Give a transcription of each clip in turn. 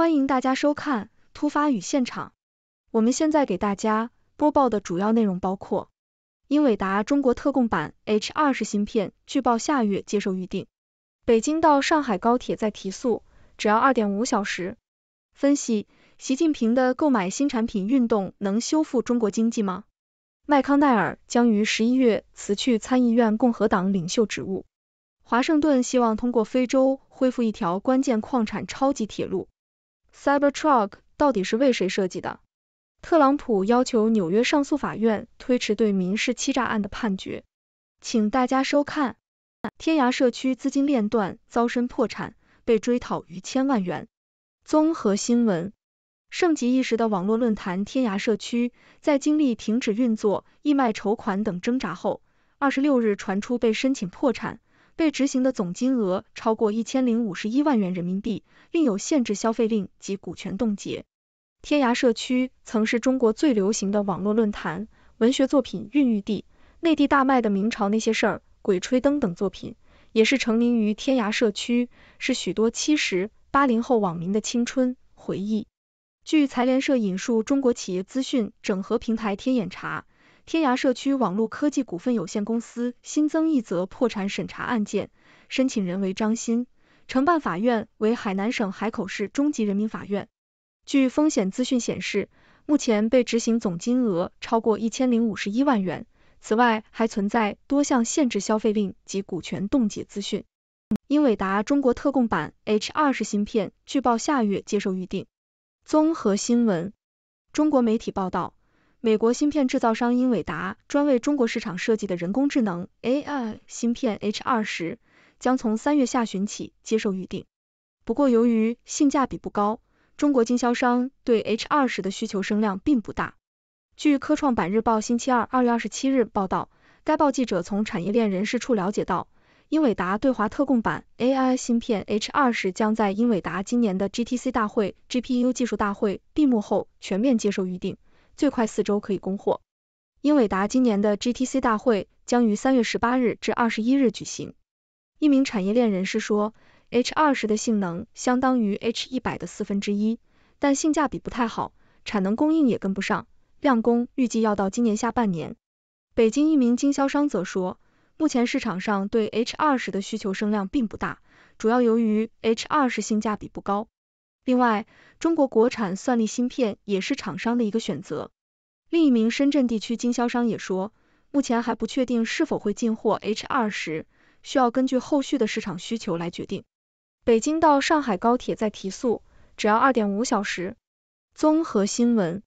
欢迎大家收看《突发与现场》。我们现在给大家播报的主要内容包括：英伟达中国特供版 H20 芯片，据报下月接受预定；北京到上海高铁在提速，只要2.5小时。分析：习近平的购买新产品运动能修复中国经济吗？麦康奈尔将于十一月辞去参议院共和党领袖职务。华盛顿希望通过非洲恢复一条关键矿产超级铁路。Cybertruck 到底是为谁设计的？特朗普要求纽约上诉法院推迟对民事欺诈案的判决。请大家收看。天涯社区资金链断，遭身破产，被追讨逾千万元。综合新闻：盛极一时的网络论坛天涯社区，在经历停止运作、义卖筹款等挣扎后，二十六日传出被申请破产。被执行的总金额超过一千零五十一万元人民币，另有限制消费令及股权冻结。天涯社区曾是中国最流行的网络论坛、文学作品孕育地，内地大卖的《明朝那些事儿》、《鬼吹灯》等作品也是成名于天涯社区，是许多七十、八零后网民的青春回忆。据财联社引述中国企业资讯整合平台天眼查。天涯社区网络科技股份有限公司新增一则破产审查案件，申请人为张鑫，承办法院为海南省海口市中级人民法院。据风险资讯显示，目前被执行总金额超过一千零五十一万元，此外还存在多项限制消费令及股权冻结资讯。英伟达中国特供版 H20 芯片，据报下月接受预定。综合新闻，中国媒体报道。美国芯片制造商英伟达专为中国市场设计的人工智能 AI 芯片 H 二十将从三月下旬起接受预定。不过，由于性价比不高，中国经销商对 H 二十的需求声量并不大。据科创板日报星期二二月二十七日报道，该报记者从产业链人士处了解到，英伟达对华特供版 AI 芯片 H 二十将在英伟达今年的 GTC 大会 GPU 技术大会闭幕后全面接受预定。最快四周可以供货。英伟达今年的 GTC 大会将于三月十八日至二十一日举行。一名产业链人士说，H 二十的性能相当于 H 一百的四分之一，但性价比不太好，产能供应也跟不上，量供预计要到今年下半年。北京一名经销商则说，目前市场上对 H 二十的需求量并不大，主要由于 H 二十性价比不高。另外，中国国产算力芯片也是厂商的一个选择。另一名深圳地区经销商也说，目前还不确定是否会进货 H20，需要根据后续的市场需求来决定。北京到上海高铁在提速，只要2.5小时。综合新闻，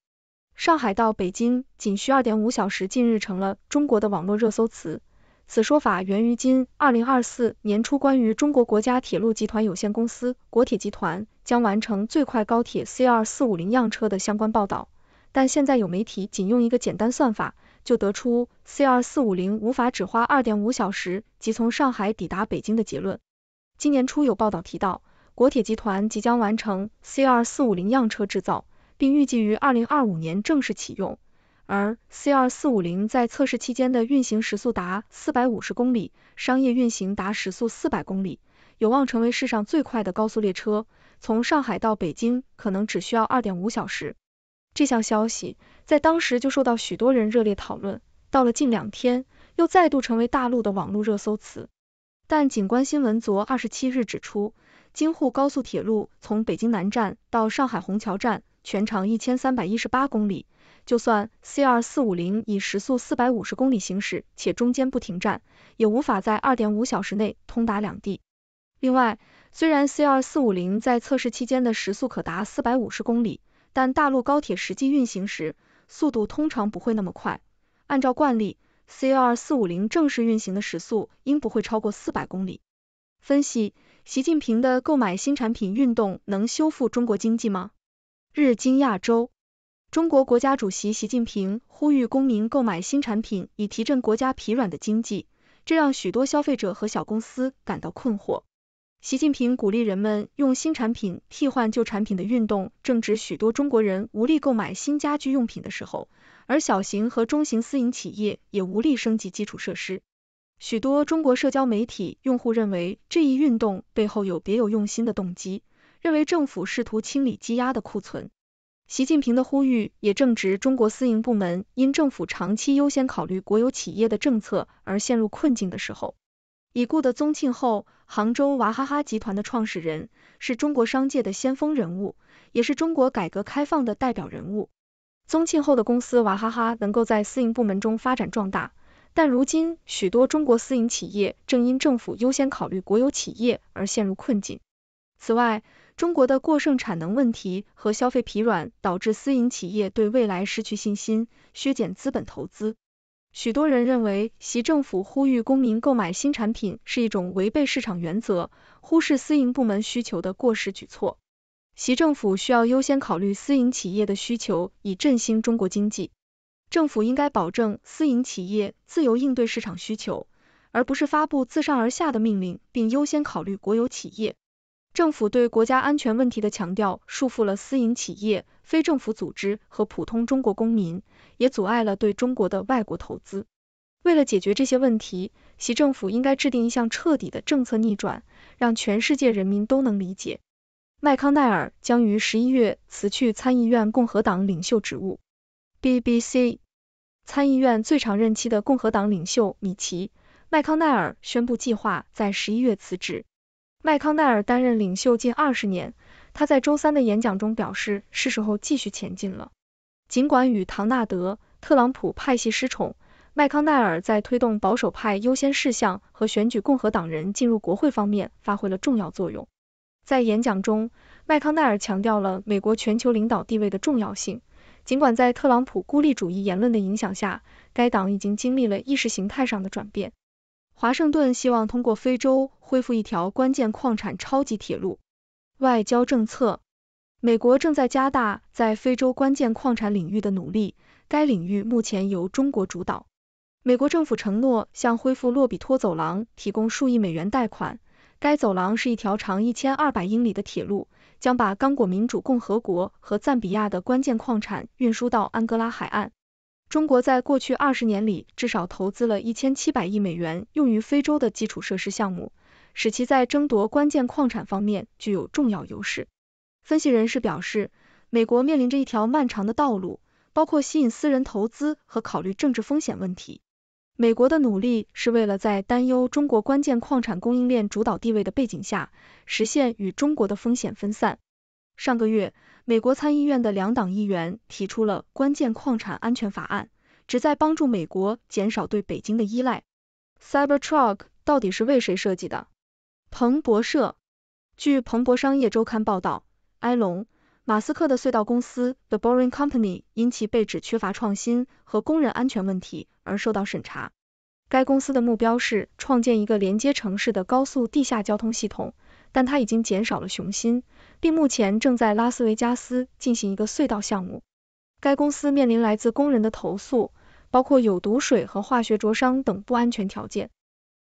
上海到北京仅需2.5小时，近日成了中国的网络热搜词。此说法源于今二零二四年初关于中国国家铁路集团有限公司（国铁集团）将完成最快高铁 CR450 样车的相关报道，但现在有媒体仅用一个简单算法就得出 CR450 无法只花二点五小时即从上海抵达北京的结论。今年初有报道提到，国铁集团即将完成 CR450 样车制造，并预计于二零二五年正式启用。而 C 2四五零在测试期间的运行时速达四百五十公里，商业运行达时速四百公里，有望成为世上最快的高速列车，从上海到北京可能只需要二点五小时。这项消息在当时就受到许多人热烈讨论，到了近两天又再度成为大陆的网络热搜词。但景观新闻昨二十七日指出，京沪高速铁路从北京南站到上海虹桥站全长一千三百一十八公里。就算 C R 四五零以时速四百五十公里行驶，且中间不停站，也无法在二点五小时内通达两地。另外，虽然 C R 四五零在测试期间的时速可达四百五十公里，但大陆高铁实际运行时，速度通常不会那么快。按照惯例，C R 四五零正式运行的时速应不会超过四百公里。分析：习近平的购买新产品运动能修复中国经济吗？日经亚洲。中国国家主席习近平呼吁公民购买新产品，以提振国家疲软的经济，这让许多消费者和小公司感到困惑。习近平鼓励人们用新产品替换旧产品的运动，正值许多中国人无力购买新家居用品的时候，而小型和中型私营企业也无力升级基础设施。许多中国社交媒体用户认为这一运动背后有别有用心的动机，认为政府试图清理积压的库存。习近平的呼吁也正值中国私营部门因政府长期优先考虑国有企业的政策而陷入困境的时候。已故的宗庆后，杭州娃哈哈集团的创始人，是中国商界的先锋人物，也是中国改革开放的代表人物。宗庆后的公司娃哈哈能够在私营部门中发展壮大，但如今许多中国私营企业正因政府优先考虑国有企业而陷入困境。此外，中国的过剩产能问题和消费疲软导致私营企业对未来失去信心，削减资本投资。许多人认为，习政府呼吁公民购买新产品是一种违背市场原则、忽视私营部门需求的过时举措。习政府需要优先考虑私营企业的需求，以振兴中国经济。政府应该保证私营企业自由应对市场需求，而不是发布自上而下的命令，并优先考虑国有企业。政府对国家安全问题的强调束缚了私营企业、非政府组织和普通中国公民，也阻碍了对中国的外国投资。为了解决这些问题，习政府应该制定一项彻底的政策逆转，让全世界人民都能理解。麦康奈尔将于十一月辞去参议院共和党领袖职务。BBC，参议院最长任期的共和党领袖米奇·麦康奈尔宣布计划在十一月辞职。麦康奈尔担任领袖近二十年，他在周三的演讲中表示，是时候继续前进了。尽管与唐纳德·特朗普派系失宠，麦康奈尔在推动保守派优先事项和选举共和党人进入国会方面发挥了重要作用。在演讲中，麦康奈尔强调了美国全球领导地位的重要性，尽管在特朗普孤立主义言论的影响下，该党已经经历了意识形态上的转变。华盛顿希望通过非洲恢复一条关键矿产超级铁路。外交政策：美国正在加大在非洲关键矿产领域的努力，该领域目前由中国主导。美国政府承诺向恢复洛比托走廊提供数亿美元贷款。该走廊是一条长一千二百英里的铁路，将把刚果民主共和国和赞比亚的关键矿产运输到安哥拉海岸。中国在过去二十年里至少投资了一千七百亿美元用于非洲的基础设施项目，使其在争夺关键矿产方面具有重要优势。分析人士表示，美国面临着一条漫长的道路，包括吸引私人投资和考虑政治风险问题。美国的努力是为了在担忧中国关键矿产供应链主导地位的背景下，实现与中国的风险分散。上个月，美国参议院的两党议员提出了关键矿产安全法案，旨在帮助美国减少对北京的依赖。Cybertruck 到底是为谁设计的？彭博社，据彭博商业周刊报道，埃隆·马斯克的隧道公司 The Boring Company 因其被指缺乏创新和工人安全问题而受到审查。该公司的目标是创建一个连接城市的高速地下交通系统。但他已经减少了雄心，并目前正在拉斯维加斯进行一个隧道项目。该公司面临来自工人的投诉，包括有毒水和化学灼伤等不安全条件。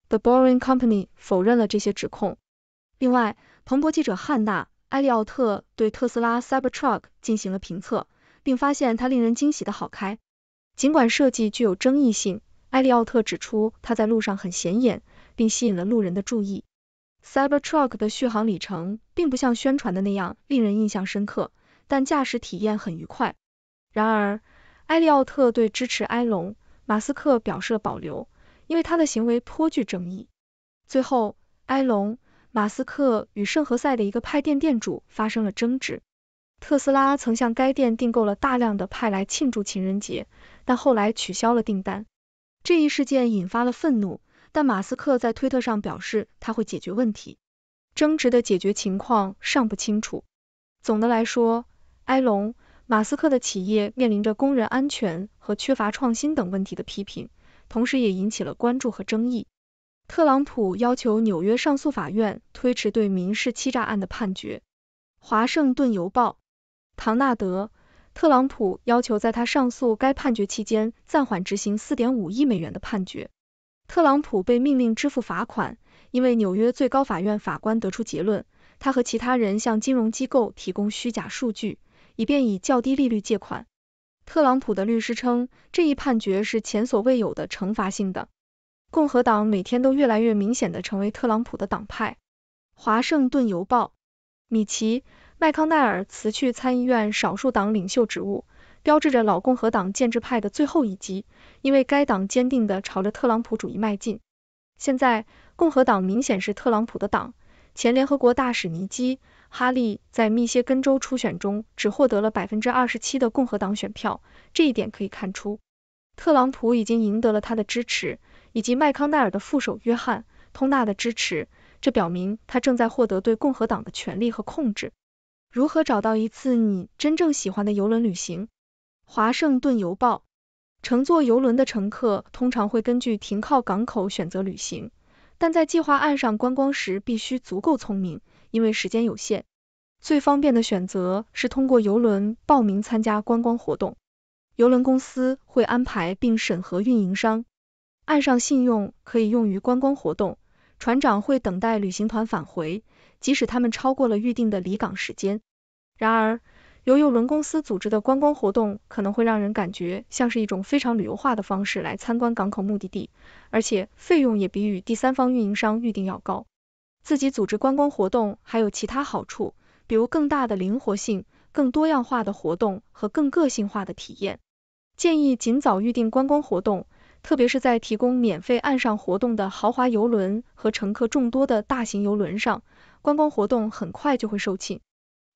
The Boring Company 否认了这些指控。另外，彭博记者汉娜·埃利奥特对特斯拉 Cybertruck 进行了评测，并发现它令人惊喜的好开。尽管设计具有争议性，埃利奥特指出它在路上很显眼，并吸引了路人的注意。Cybertruck 的续航里程并不像宣传的那样令人印象深刻，但驾驶体验很愉快。然而，埃利奥特对支持埃隆·马斯克表示了保留，因为他的行为颇具争议。最后，埃隆·马斯克与圣何塞的一个派店店主发生了争执。特斯拉曾向该店订购了大量的派来庆祝情人节，但后来取消了订单。这一事件引发了愤怒。但马斯克在推特上表示，他会解决问题。争执的解决情况尚不清楚。总的来说，埃隆·马斯克的企业面临着工人安全和缺乏创新等问题的批评，同时也引起了关注和争议。特朗普要求纽约上诉法院推迟对民事欺诈案的判决。华盛顿邮报，唐纳德·特朗普要求在他上诉该判决期间暂缓执行四点五亿美元的判决。特朗普被命令支付罚款，因为纽约最高法院法官得出结论，他和其他人向金融机构提供虚假数据，以便以较低利率借款。特朗普的律师称，这一判决是前所未有的惩罚性的。共和党每天都越来越明显的成为特朗普的党派。华盛顿邮报，米奇·麦康奈尔辞去参议院少数党领袖职务。标志着老共和党建制派的最后一击，因为该党坚定地朝着特朗普主义迈进。现在，共和党明显是特朗普的党。前联合国大使尼基·哈利在密歇根州初选中只获得了百分之二十七的共和党选票，这一点可以看出，特朗普已经赢得了他的支持，以及麦康奈尔的副手约翰·通纳的支持，这表明他正在获得对共和党的权力和控制。如何找到一次你真正喜欢的邮轮旅行？华盛顿邮报：乘坐游轮的乘客通常会根据停靠港口选择旅行，但在计划岸上观光时，必须足够聪明，因为时间有限。最方便的选择是通过游轮报名参加观光活动。游轮公司会安排并审核运营商，岸上信用可以用于观光活动。船长会等待旅行团返回，即使他们超过了预定的离港时间。然而，由游轮公司组织的观光活动可能会让人感觉像是一种非常旅游化的方式来参观港口目的地，而且费用也比与第三方运营商预订要高。自己组织观光活动还有其他好处，比如更大的灵活性、更多样化的活动和更个性化的体验。建议尽早预定观光活动，特别是在提供免费岸上活动的豪华游轮和乘客众多的大型游轮上，观光活动很快就会售罄。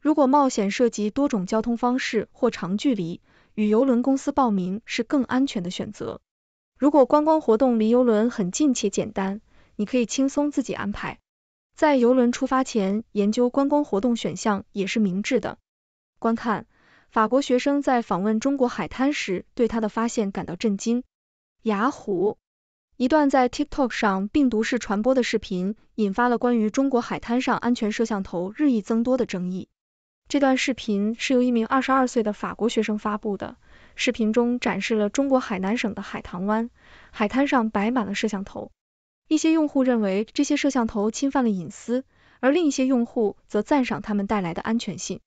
如果冒险涉及多种交通方式或长距离，与游轮公司报名是更安全的选择。如果观光活动离游轮很近且简单，你可以轻松自己安排。在游轮出发前研究观光活动选项也是明智的。观看法国学生在访问中国海滩时对他的发现感到震惊。雅虎，一段在 TikTok 上病毒式传播的视频，引发了关于中国海滩上安全摄像头日益增多的争议。这段视频是由一名二十二岁的法国学生发布的。视频中展示了中国海南省的海棠湾，海滩上摆满了摄像头。一些用户认为这些摄像头侵犯了隐私，而另一些用户则赞赏他们带来的安全性。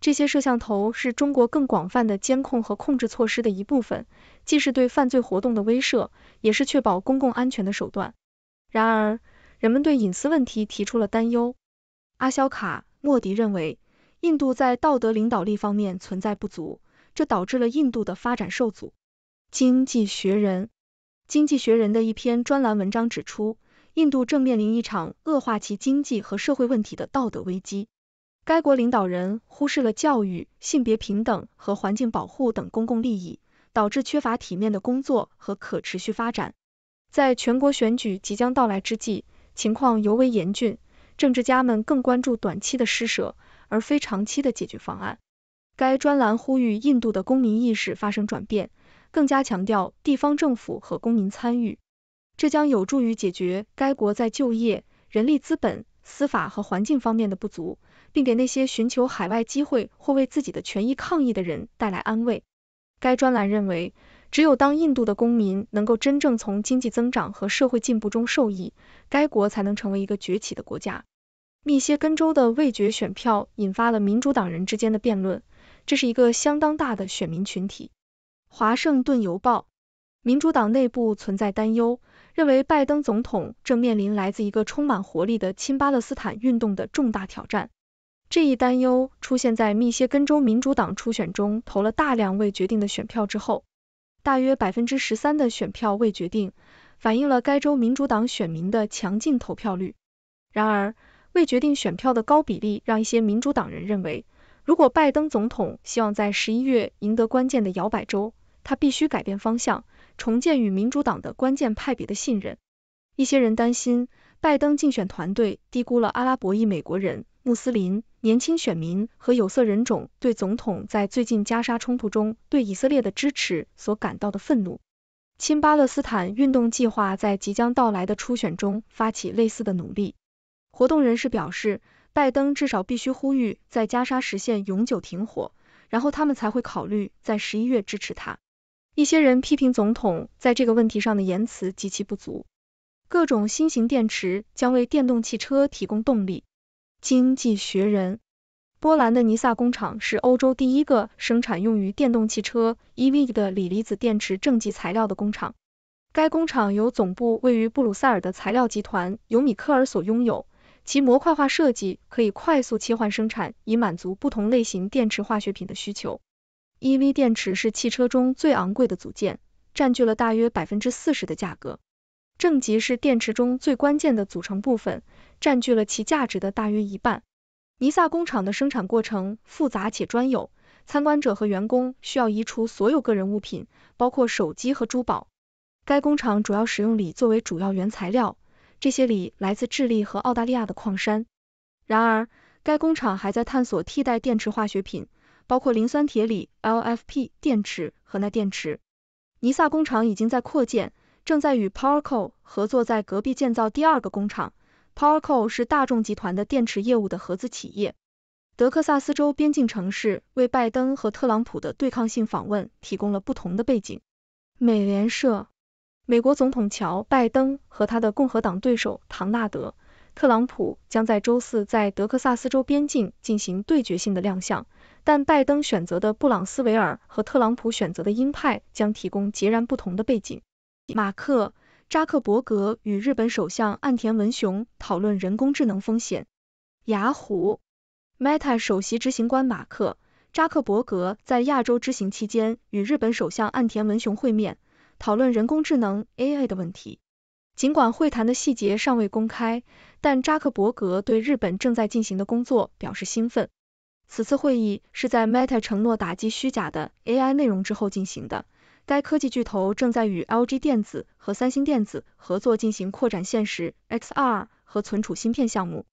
这些摄像头是中国更广泛的监控和控制措施的一部分，既是对犯罪活动的威慑，也是确保公共安全的手段。然而，人们对隐私问题提出了担忧。阿肖卡·莫迪认为。印度在道德领导力方面存在不足，这导致了印度的发展受阻。经济学人经济学人的一篇专栏文章指出，印度正面临一场恶化其经济和社会问题的道德危机。该国领导人忽视了教育、性别平等和环境保护等公共利益，导致缺乏体面的工作和可持续发展。在全国选举即将到来之际，情况尤为严峻。政治家们更关注短期的施舍。而非长期的解决方案。该专栏呼吁印度的公民意识发生转变，更加强调地方政府和公民参与，这将有助于解决该国在就业、人力资本、司法和环境方面的不足，并给那些寻求海外机会或为自己的权益抗议的人带来安慰。该专栏认为，只有当印度的公民能够真正从经济增长和社会进步中受益，该国才能成为一个崛起的国家。密歇根州的未决选票引发了民主党人之间的辩论，这是一个相当大的选民群体。华盛顿邮报，民主党内部存在担忧，认为拜登总统正面临来自一个充满活力的亲巴勒斯坦运动的重大挑战。这一担忧出现在密歇根州民主党初选中投了大量未决定的选票之后，大约百分之十三的选票未决定，反映了该州民主党选民的强劲投票率。然而，为决定选票的高比例让一些民主党人认为，如果拜登总统希望在十一月赢得关键的摇摆州，他必须改变方向，重建与民主党的关键派别的信任。一些人担心，拜登竞选团队低估了阿拉伯裔美国人、穆斯林、年轻选民和有色人种对总统在最近加沙冲突中对以色列的支持所感到的愤怒。亲巴勒斯坦运动计划在即将到来的初选中发起类似的努力。活动人士表示，拜登至少必须呼吁在加沙实现永久停火，然后他们才会考虑在十一月支持他。一些人批评总统在这个问题上的言辞极其不足。各种新型电池将为电动汽车提供动力。经济学人，波兰的尼萨工厂是欧洲第一个生产用于电动汽车 EV 的锂离子电池正极材料的工厂。该工厂由总部位于布鲁塞尔的材料集团尤米科尔所拥有。其模块化设计可以快速切换生产，以满足不同类型电池化学品的需求。EV 电池是汽车中最昂贵的组件，占据了大约百分之四十的价格。正极是电池中最关键的组成部分，占据了其价值的大约一半。尼萨工厂的生产过程复杂且专有，参观者和员工需要移除所有个人物品，包括手机和珠宝。该工厂主要使用锂作为主要原材料。这些锂来自智利和澳大利亚的矿山。然而，该工厂还在探索替代电池化学品，包括磷酸铁锂 （LFP） 电池和钠电池。尼萨工厂已经在扩建，正在与 PowerCo 合作，在隔壁建造第二个工厂。PowerCo 是大众集团的电池业务的合资企业。德克萨斯州边境城市为拜登和特朗普的对抗性访问提供了不同的背景。美联社。美国总统乔·拜登和他的共和党对手唐纳德·特朗普将在周四在德克萨斯州边境进行对决性的亮相，但拜登选择的布朗斯维尔和特朗普选择的鹰派将提供截然不同的背景。马克·扎克伯格与日本首相岸田文雄讨论人工智能风险。雅虎、Meta 首席执行官马克·扎克伯格在亚洲之行期间与日本首相岸田文雄会面。讨论人工智能 AI 的问题。尽管会谈的细节尚未公开，但扎克伯格对日本正在进行的工作表示兴奋。此次会议是在 Meta 承诺打击虚假的 AI 内容之后进行的。该科技巨头正在与 LG 电子和三星电子合作进行扩展现实 XR 和存储芯片项目。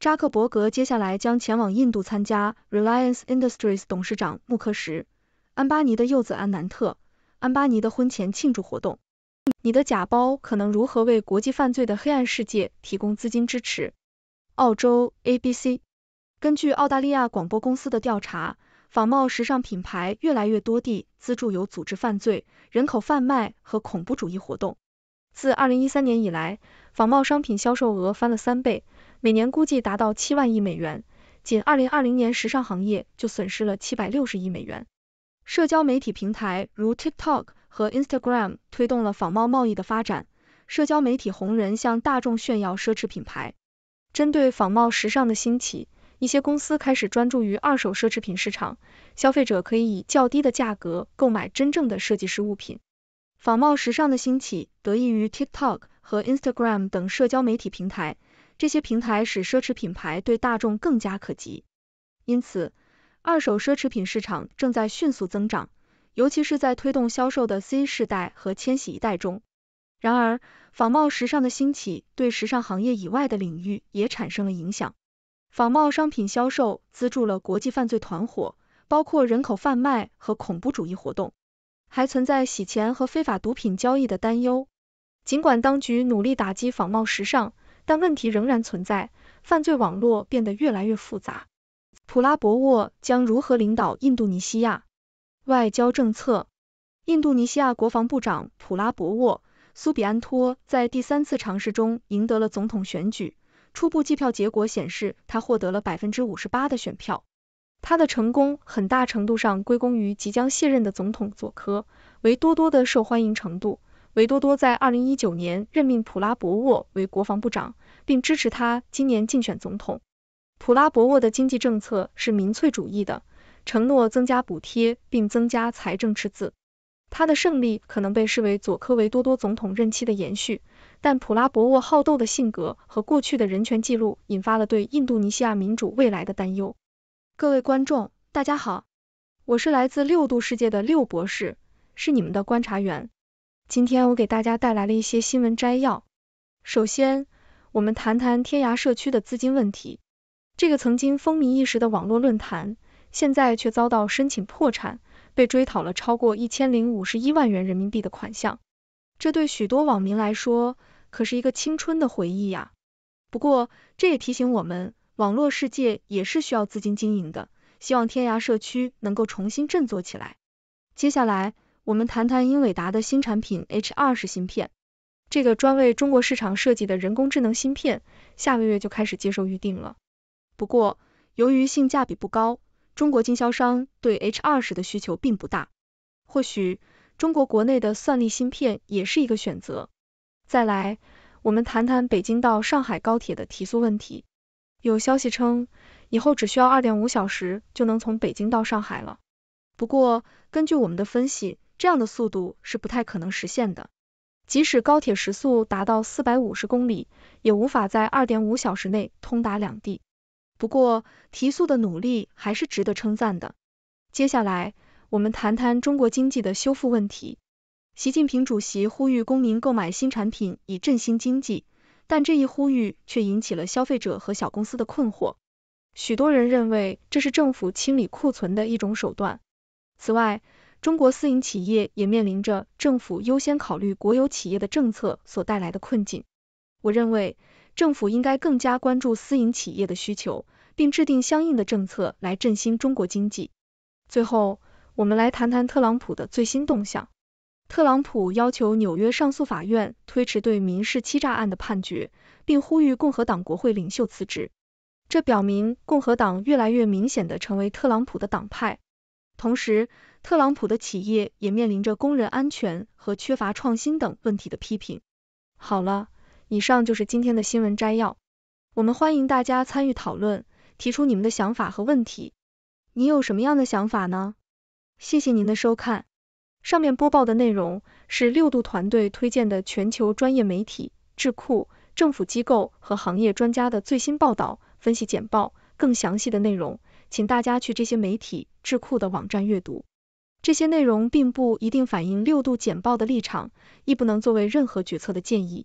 扎克伯格接下来将前往印度参加 Reliance Industries 董事长穆克什·安巴尼的幼子安南特。安巴尼的婚前庆祝活动，你的假包可能如何为国际犯罪的黑暗世界提供资金支持？澳洲 ABC，根据澳大利亚广播公司的调查，仿冒时尚品牌越来越多地资助有组织犯罪、人口贩卖和恐怖主义活动。自2013年以来，仿冒商品销售额翻了三倍，每年估计达到7万亿美元，仅2020年时尚行业就损失了760亿美元。社交媒体平台如 TikTok 和 Instagram 推动了仿冒贸易的发展。社交媒体红人向大众炫耀奢侈品牌。针对仿冒时尚的兴起，一些公司开始专注于二手奢侈品市场，消费者可以以较低的价格购买真正的设计师物品。仿冒时尚的兴起得益于 TikTok 和 Instagram 等社交媒体平台，这些平台使奢侈品牌对大众更加可及。因此，二手奢侈品市场正在迅速增长，尤其是在推动销售的 Z 世代和千禧一代中。然而，仿冒时尚的兴起对时尚行业以外的领域也产生了影响。仿冒商品销售资助了国际犯罪团伙，包括人口贩卖和恐怖主义活动，还存在洗钱和非法毒品交易的担忧。尽管当局努力打击仿冒时尚，但问题仍然存在，犯罪网络变得越来越复杂。普拉博沃将如何领导印度尼西亚外交政策？印度尼西亚国防部长普拉博沃苏比安托在第三次尝试中赢得了总统选举。初步计票结果显示，他获得了百分之五十八的选票。他的成功很大程度上归功于即将卸任的总统佐科维多多的受欢迎程度。维多多在二零一九年任命普拉博沃为国防部长，并支持他今年竞选总统。普拉博沃的经济政策是民粹主义的，承诺增加补贴并增加财政赤字。他的胜利可能被视为佐科维多多总统任期的延续，但普拉博沃好斗的性格和过去的人权记录引发了对印度尼西亚民主未来的担忧。各位观众，大家好，我是来自六度世界的六博士，是你们的观察员。今天我给大家带来了一些新闻摘要。首先，我们谈谈天涯社区的资金问题。这个曾经风靡一时的网络论坛，现在却遭到申请破产，被追讨了超过一千零五十一万元人民币的款项。这对许多网民来说，可是一个青春的回忆呀。不过，这也提醒我们，网络世界也是需要资金经营的。希望天涯社区能够重新振作起来。接下来，我们谈谈英伟达的新产品 H20 芯片，这个专为中国市场设计的人工智能芯片，下个月就开始接受预定了。不过，由于性价比不高，中国经销商对 H20 的需求并不大。或许，中国国内的算力芯片也是一个选择。再来，我们谈谈北京到上海高铁的提速问题。有消息称，以后只需要2.5小时就能从北京到上海了。不过，根据我们的分析，这样的速度是不太可能实现的。即使高铁时速达到450公里，也无法在2.5小时内通达两地。不过，提速的努力还是值得称赞的。接下来，我们谈谈中国经济的修复问题。习近平主席呼吁公民购买新产品以振兴经济，但这一呼吁却引起了消费者和小公司的困惑。许多人认为这是政府清理库存的一种手段。此外，中国私营企业也面临着政府优先考虑国有企业的政策所带来的困境。我认为。政府应该更加关注私营企业的需求，并制定相应的政策来振兴中国经济。最后，我们来谈谈特朗普的最新动向。特朗普要求纽约上诉法院推迟对民事欺诈案的判决，并呼吁共和党国会领袖辞职。这表明共和党越来越明显的成为特朗普的党派。同时，特朗普的企业也面临着工人安全和缺乏创新等问题的批评。好了。以上就是今天的新闻摘要，我们欢迎大家参与讨论，提出你们的想法和问题。你有什么样的想法呢？谢谢您的收看。上面播报的内容是六度团队推荐的全球专业媒体、智库、政府机构和行业专家的最新报道、分析简报。更详细的内容，请大家去这些媒体、智库的网站阅读。这些内容并不一定反映六度简报的立场，亦不能作为任何决策的建议。